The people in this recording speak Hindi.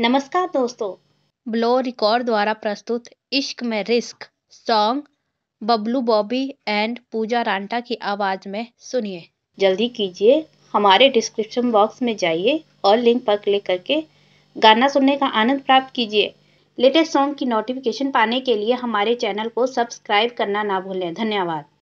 नमस्कार दोस्तों ब्लो रिकॉर्ड द्वारा प्रस्तुत इश्क में risk song Bablu Bobby and Pooja Ranta की आवाज में सुनिए जल्दी कीजिए हमारे डिस्क्रिप्शन बॉक्स में जाइए और लिंक पर क्लिक करके गाना सुनने का आनंद प्राप्त कीजिए लेटेस्ट सॉन्ग की नोटिफिकेशन पाने के लिए हमारे चैनल को सब्सक्राइब करना ना भूलें धन्यवाद